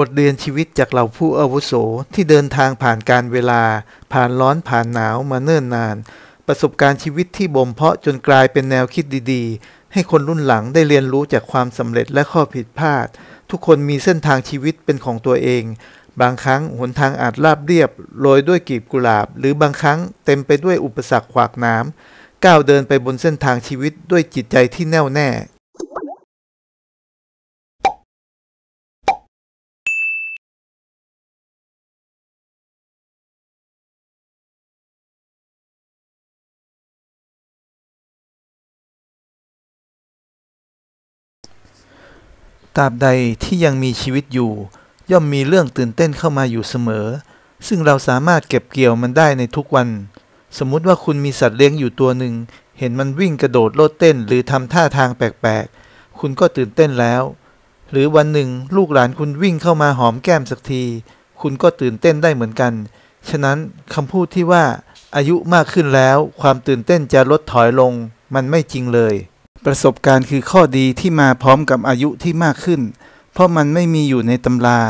บทเรียนชีวิตจากเหล่าผู้อาวุโส ที่เดินทางผ่านการเวลา ผ่านร้อนผ่านหนาว มาเนิ่นนาน ประสบการณ์ชีวิตที่บ่มเพาะจนกลายเป็นแนวคิดดีๆ ให้คนรุ่นหลังได้เรียนรู้จากความสำเร็จและข้อผิดพลาด ทุกคนมีเส้นทางชีวิตเป็นของตัวเอง บางครั้งหนทางอาจราบเรียบ โรยด้วยกีบกุหลาบ หรือบางครั้ง เต็มไปด้วยอุปสรรคขวากน้ำก้าวเดินไปบนเส้นทางชีวิตด้วยจิตใจที่แน่วแน่ตราบใดที่ยังมีชีวิตอยู่ ย่อมมีเรื่องตื่นเต้นเข้ามาอยู่เสมอ ซึ่งเราสามารถเก็บเกี่ยวมันได้ในทุกวัน สมมุติว่าคุณมีสัตว์เลี้ยงอยู่ตัวหนึ่งเห็นมันวิ่งกระโดดโลดเต้นหรือทำท่าทางแปลกๆ คุณก็ตื่นเต้นแล้ว หรือวันหนึ่งลูกหลานคุณวิ่งเข้ามาหอมแก้มสักที คุณก็ตื่นเต้นได้เหมือนกัน ฉะนั้นคำพูดที่ว่าอายุมากขึ้นแล้วความตื่นเต้นจะลดถอยลง มันไม่จริงเลยประสบการณ์คือข้อดีที่มาพร้อมกับอายุที่มากขึ้น เพราะมันไม่มีอยู่ในตำรา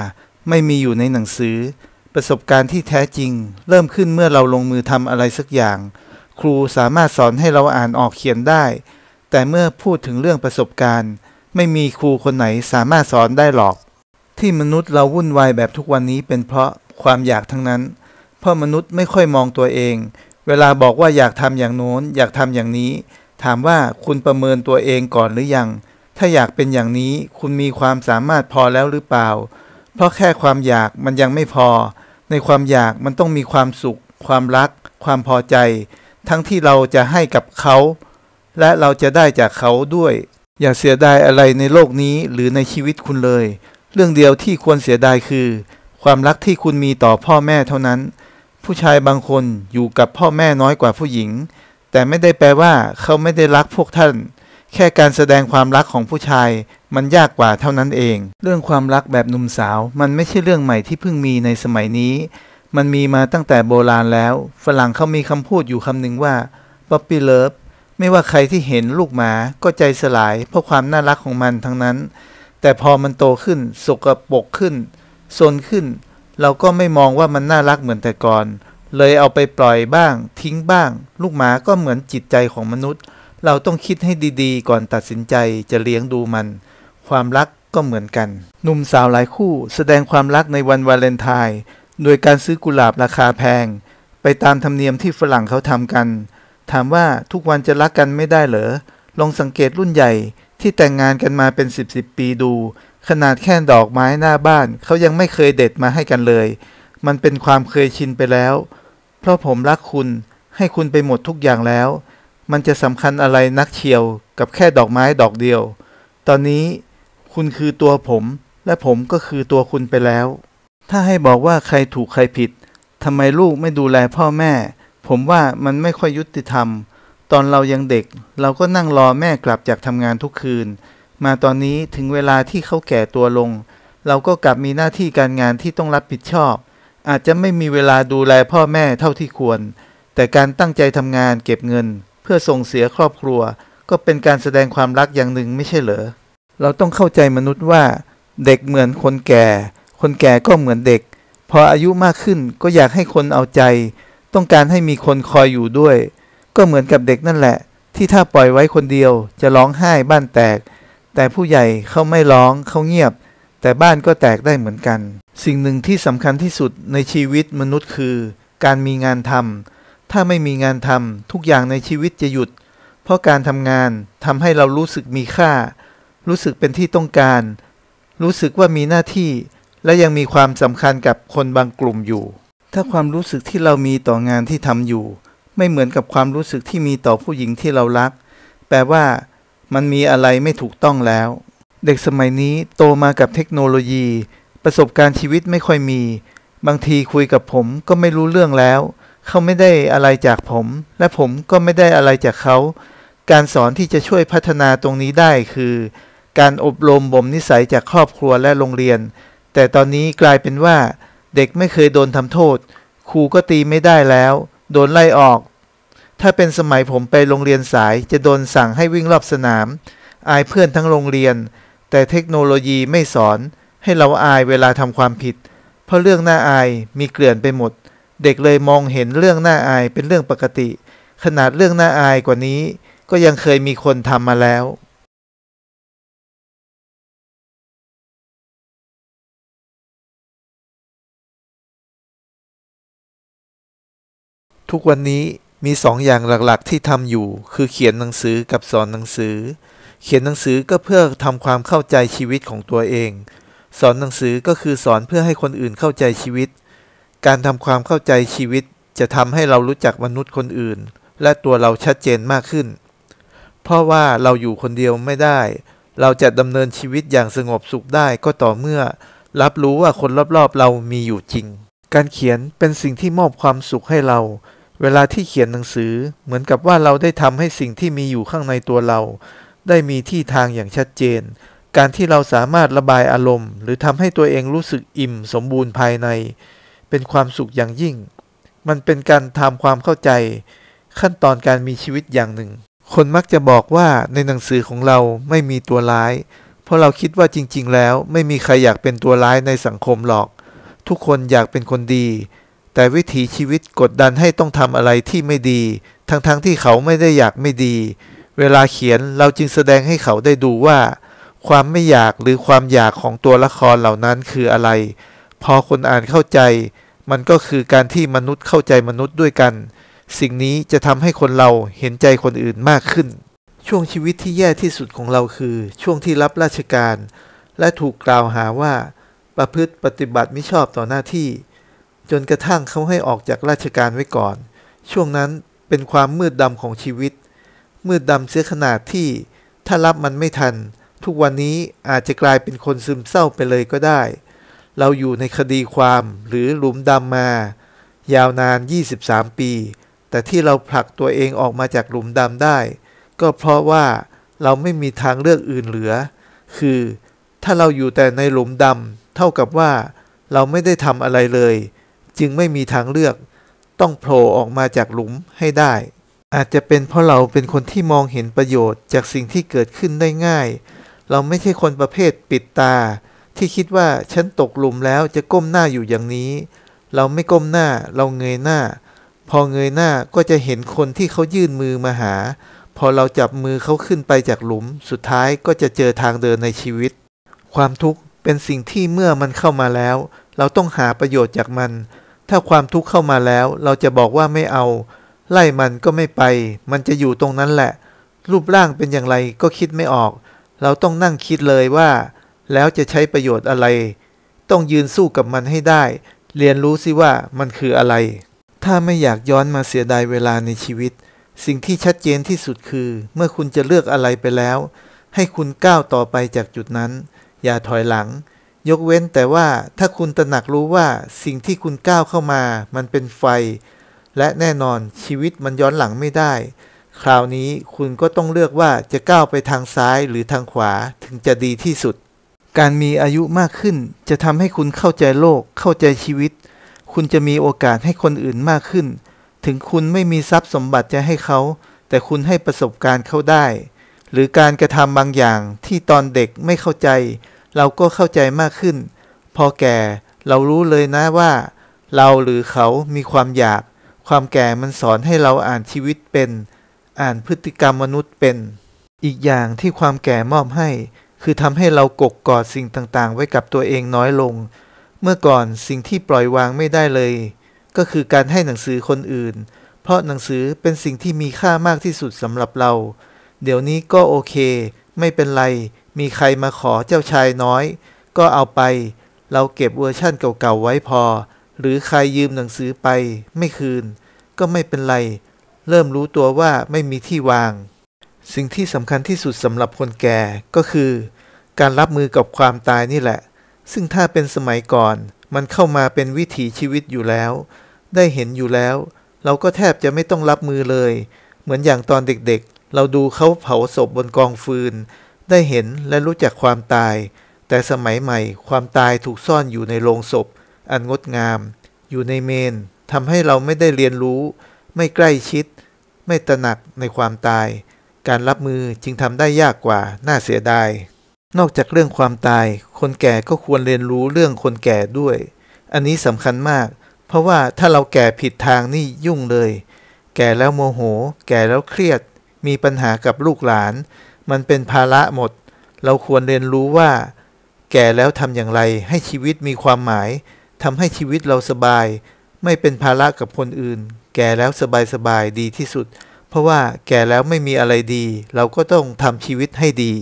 ไม่มีอยู่ในหนังสือ ประสบการณ์ที่แท้จริง เริ่มขึ้นเมื่อเราลงมือทำอะไรสักอย่าง ครูสามารถสอนให้เราอ่านออกเขียนได้ แต่เมื่อพูดถึงเรื่องประสบการณ์ ไม่มีครูคนไหนสามารถสอนได้หรอก ที่มนุษย์เราวุ่นวายแบบทุกวันนี้เป็นเพราะความอยากทั้งนั้น เพราะมนุษย์ไม่ค่อยมองตัวเอง เวลาบอกว่าอยากทำอย่างโน้นอยากทำอย่างนี้ถามว่าคุณประเมินตัวเองก่อนหรือยัง ถ้าอยากเป็นอย่างนี้คุณมีความสามารถพอแล้วหรือเปล่า เพราะแค่ความอยากมันยังไม่พอ ในความอยากมันต้องมีความสุข ความรัก ความพอใจ ทั้งที่เราจะให้กับเขา และเราจะได้จากเขาด้วย อย่าเสียดายอะไรในโลกนี้หรือในชีวิตคุณเลย เรื่องเดียวที่ควรเสียดายคือ ความรักที่คุณมีต่อพ่อแม่เท่านั้น ผู้ชายบางคนอยู่กับพ่อแม่น้อยกว่าผู้หญิงแต่ไม่ได้แปลว่าเขาไม่ได้รักพวกท่าน แค่การแสดงความรักของผู้ชาย มันยากกว่าเท่านั้นเอง เรื่องความรักแบบหนุ่มสาว มันไม่ใช่เรื่องใหม่ที่เพิ่งมีในสมัยนี้ มันมีมาตั้งแต่โบราณแล้ว ฝรั่งเขามีคำพูดอยู่คำหนึ่งว่า puppy love ไม่ว่าใครที่เห็นลูกหมา ก็ใจสลายเพราะความน่ารักของมันทั้งนั้น แต่พอมันโตขึ้น สกปรกขึ้นโซนขึ้น เราก็ไม่มองว่ามันน่ารักเหมือนแต่ก่อนเลยเอาไปปล่อยบ้าง ทิ้งบ้าง ลูกหมาก็เหมือนจิตใจของมนุษย์ เราต้องคิดให้ดีๆ ก่อนตัดสินใจจะเลี้ยงดูมัน ความรักก็เหมือนกัน หนุ่มสาวหลายคู่แสดงความรักในวันวาเลนไทน์โดยการซื้อกุหลาบราคาแพง ไปตามธรรมเนียมที่ฝรั่งเขาทำกัน ถามว่าทุกวันจะรักกันไม่ได้เหรอลองสังเกตรุ่นใหญ่ ที่แต่งงานกันมาเป็นสิบสิบปีดู ขนาดแค่ดอกไม้หน้าบ้านเขายังไม่เคยเด็ดมาให้กันเลย มันเป็นความเคยชินไปแล้วพราะผมรักคุณ ให้คุณไปหมดทุกอย่างแล้ว มันจะสำคัญอะไรนักเชียวกับแค่ดอกไม้ดอกเดียว ตอนนี้คุณคือตัวผม และผมก็คือตัวคุณไปแล้ว ถ้าให้บอกว่าใครถูกใครผิดทำไมลูกไม่ดูแลพ่อแม่ ผมว่ามันไม่ค่อยยุติธรรม ตอนเรายังเด็ก เราก็นั่งรอแม่กลับจากทำงานทุกคืน มาตอนนี้ถึงเวลาที่เขาแก่ตัวลง เราก็กลับมีหน้าที่การงานที่ต้องรับผิดชอบอาจจะไม่มีเวลาดูแลพ่อแม่เท่าที่ควร แต่การตั้งใจทำงานเก็บเงิน เพื่อส่งเสียครอบครัว ก็เป็นการแสดงความรักอย่างหนึ่งไม่ใช่เหรอ เราต้องเข้าใจมนุษย์ว่า เด็กเหมือนคนแก่ คนแก่ก็เหมือนเด็ก พออายุมากขึ้นก็อยากให้คนเอาใจ ต้องการให้มีคนคอยอยู่ด้วย ก็เหมือนกับเด็กนั่นแหละ ที่ถ้าปล่อยไว้คนเดียวจะร้องไห้บ้านแตก แต่ผู้ใหญ่เขาไม่ร้องเขาเงียบแต่บ้านก็แตกได้เหมือนกัน สิ่งหนึ่งที่สำคัญที่สุดในชีวิตมนุษย์คือ การมีงานทำ ถ้าไม่มีงานทำทุกอย่างในชีวิตจะหยุด เพราะการทำงานทำให้เรารู้สึกมีค่า รู้สึกเป็นที่ต้องการ รู้สึกว่ามีหน้าที่ และยังมีความสำคัญกับคนบางกลุ่มอยู่ ถ้าความรู้สึกที่เรามีต่องานที่ทำอยู่ ไม่เหมือนกับความรู้สึกที่มีต่อผู้หญิงที่เรารัก แปลว่า มันมีอะไรไม่ถูกต้องแล้วเด็กสมัยนี้โตมากับเทคโนโลยี ประสบการณ์ชีวิตไม่ค่อยมี บางทีคุยกับผมก็ไม่รู้เรื่องแล้ว เขาไม่ได้อะไรจากผม และผมก็ไม่ได้อะไรจากเขา การสอนที่จะช่วยพัฒนาตรงนี้ได้คือการอบรมบ่มนิสัยจากครอบครัวและโรงเรียน แต่ตอนนี้กลายเป็นว่า เด็กไม่เคยโดนทำโทษครูก็ตีไม่ได้แล้ว โดนไล่ออก ถ้าเป็นสมัยผมไปโรงเรียนสายจะโดนสั่งให้วิ่งรอบสนาม อายเพื่อนทั้งโรงเรียนแต่เทคโนโลยีไม่สอนให้เราอายเวลาทำความผิด เพราะเรื่องน่าอายมีเกลื่อนไปหมด เด็กเลยมองเห็นเรื่องน่าอายเป็นเรื่องปกติ ขนาดเรื่องน่าอายกว่านี้ก็ยังเคยมีคนทำมาแล้ว ทุกวันนี้มีสองอย่างหลักๆที่ทำอยู่คือเขียนหนังสือกับสอนหนังสือเขียนหนังสือก็เพื่อทำความเข้าใจชีวิตของตัวเอง สอนหนังสือก็คือสอนเพื่อให้คนอื่นเข้าใจชีวิต การทำความเข้าใจชีวิตจะทำให้เรารู้จักมนุษย์คนอื่น และตัวเราชัดเจนมากขึ้น เพราะว่าเราอยู่คนเดียวไม่ได้ เราจะดำเนินชีวิตอย่างสงบสุขได้ก็ต่อเมื่อ รับรู้ว่าคนรอบๆเรามีอยู่จริง การเขียนเป็นสิ่งที่มอบความสุขให้เรา เวลาที่เขียนหนังสือเหมือนกับว่าเราได้ทำให้สิ่งที่มีอยู่ข้างในตัวเราได้มีที่ทางอย่างชัดเจน การที่เราสามารถระบายอารมณ์ หรือทำให้ตัวเองรู้สึกอิ่ม สมบูรณ์ภายใน เป็นความสุขอย่างยิ่ง มันเป็นการทำความเข้าใจ ขั้นตอนการมีชีวิตอย่างหนึ่ง คนมักจะบอกว่าในหนังสือของเราไม่มีตัวร้าย เพราะเราคิดว่าจริงๆ แล้ว ไม่มีใครอยากเป็นตัวร้ายในสังคมหรอก ทุกคนอยากเป็นคนดี แต่วิถีชีวิตกดดันให้ต้องทำอะไรที่ไม่ดี ทั้งๆทที่เขาไม่ได้อยากไม่ดีเวลาเขียนเราจึงแสดงให้เขาได้ดูว่า ความไม่อยากหรือความอยากของตัวละครเหล่านั้นคืออะไร พอคนอ่านเข้าใจ มันก็คือการที่มนุษย์เข้าใจมนุษย์ด้วยกัน สิ่งนี้จะทำให้คนเราเห็นใจคนอื่นมากขึ้น ช่วงชีวิตที่แย่ที่สุดของเราคือ ช่วงที่รับราชการ และถูกกล่าวหาว่า ประพฤติปฏิบัติไม่ชอบต่อหน้าที่ จนกระทั่งเขาให้ออกจากราชการไว้ก่อน ช่วงนั้นเป็นความมืดดำของชีวิตมืดดำเสียขนาดที่ถ้ารับมันไม่ทัน ทุกวันนี้อาจจะกลายเป็นคนซึมเศร้าไปเลยก็ได้ เราอยู่ในคดีความหรือหลุมดำมา ยาวนาน 23 ปี แต่ที่เราผลักตัวเองออกมาจากหลุมดำได้ ก็เพราะว่าเราไม่มีทางเลือกอื่นเหลือ คือถ้าเราอยู่แต่ในหลุมดำเท่ากับว่าเราไม่ได้ทำอะไรเลย จึงไม่มีทางเลือก ต้องโผล่ออกมาจากหลุมให้ได้อาจจะเป็นเพราะเราเป็นคนที่มองเห็นประโยชน์ จากสิ่งที่เกิดขึ้นได้ง่าย เราไม่ใช่คนประเภทปิดตา ที่คิดว่าฉันตกหลุมแล้วจะก้มหน้าอยู่อย่างนี้ เราไม่ก้มหน้าเราเงยหน้า พอเงยหน้าก็จะเห็นคนที่เขายื่นมือมาหา พอเราจับมือเขาขึ้นไปจากหลุม สุดท้ายก็จะเจอทางเดินในชีวิต ความทุกข์เป็นสิ่งที่เมื่อมันเข้ามาแล้ว เราต้องหาประโยชน์จากมัน ถ้าความทุกข์เข้ามาแล้วเราจะบอกว่าไม่เอาไล่มันก็ไม่ไป มันจะอยู่ตรงนั้นแหละ รูปร่างเป็นอย่างไรก็คิดไม่ออก เราต้องนั่งคิดเลยว่า แล้วจะใช้ประโยชน์อะไร ต้องยืนสู้กับมันให้ได้ เรียนรู้สิว่ามันคืออะไร ถ้าไม่อยากย้อนมาเสียดายเวลาในชีวิต สิ่งที่ชัดเจนที่สุดคือ เมื่อคุณจะเลือกอะไรไปแล้ว ให้คุณก้าวต่อไปจากจุดนั้น อย่าถอยหลัง ยกเว้นแต่ว่าถ้าคุณตระหนักรู้ว่าสิ่งที่คุณก้าวเข้ามา มันเป็นไฟและแน่นอนชีวิตมันย้อนหลังไม่ได้ คราวนี้คุณก็ต้องเลือกว่าจะก้าวไปทางซ้ายหรือทางขวาถึงจะดีที่สุด การมีอายุมากขึ้นจะทำให้คุณเข้าใจโลก เข้าใจชีวิต คุณจะมีโอกาสให้คนอื่นมากขึ้น ถึงคุณไม่มีทรัพย์สมบัติจะให้เขา แต่คุณให้ประสบการณ์เขาได้ หรือการกระทำบางอย่างที่ตอนเด็กไม่เข้าใจ เราก็เข้าใจมากขึ้น พอแก่เรารู้เลยนะว่า เราหรือเขามีความอยากความแก่มันสอนให้เราอ่านชีวิตเป็น อ่านพฤติกรรมมนุษย์เป็น อีกอย่างที่ความแก่มอบให้ คือทำให้เรากกกอดสิ่งต่างๆ ไว้กับตัวเองน้อยลง เมื่อก่อนสิ่งที่ปล่อยวางไม่ได้เลย ก็คือการให้หนังสือคนอื่น เพราะหนังสือเป็นสิ่งที่มีค่ามากที่สุดสำหรับเรา เดี๋ยวนี้ก็โอเค ไม่เป็นไร มีใครมาขอเจ้าชายน้อย ก็เอาไป เราเก็บเวอร์ชั่นเก่าๆไว้พอหรือใครยืมหนังสือไป ไม่คืน ก็ไม่เป็นไร เริ่มรู้ตัวว่าไม่มีที่วาง สิ่งที่สำคัญที่สุดสำหรับคนแก่ก็คือ การรับมือกับความตายนี่แหละ ซึ่งถ้าเป็นสมัยก่อน มันเข้ามาเป็นวิถีชีวิตอยู่แล้ว ได้เห็นอยู่แล้ว เราก็แทบจะไม่ต้องรับมือเลย เหมือนอย่างตอนเด็กๆ เราดูเขาเผาศพบบนกองฟืน ได้เห็นและรู้จักความตาย แต่สมัยใหม่ ความตายถูกซ่อนอยู่ในโลงศพอันงดงามอยู่ในเมนทำให้เราไม่ได้เรียนรู้ ไม่ใกล้ชิด ไม่ตระหนักในความตาย การรับมือ จึงทำได้ยากกว่าน่าเสียดาย นอกจากเรื่องความตาย คนแก่ก็ควรเรียนรู้เรื่องคนแก่ด้วย อันนี้สำคัญมาก เพราะว่าถ้าเราแก่ผิดทางนี่ยุ่งเลย แก่แล้วโมโห แก่แล้วเครียด มีปัญหากับลูกหลาน มันเป็นภาระหมด เราควรเรียนรู้ว่า แก่แล้วทำอย่างไรให้ชีวิตมีความหมายทำให้ชีวิตเราสบาย ไม่เป็นภาระกับคนอื่น แก่แล้วสบายสบายดีที่สุด เพราะว่าแก่แล้วไม่มีอะไรดี เราก็ต้องทำชีวิตให้ดี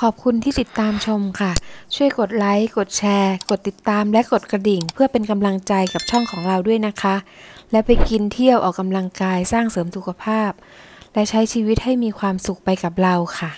ขอบคุณที่ติดตามชมค่ะ ช่วยกดไลค์กดแชร์ กดติดตามและกดกระดิ่งเพื่อเป็นกำลังใจกับช่องของเราด้วยนะคะ และไปกินเที่ยวออกกำลังกายสร้างเสริมสุขภาพ และใช้ชีวิตให้มีความสุขไปกับเราค่ะ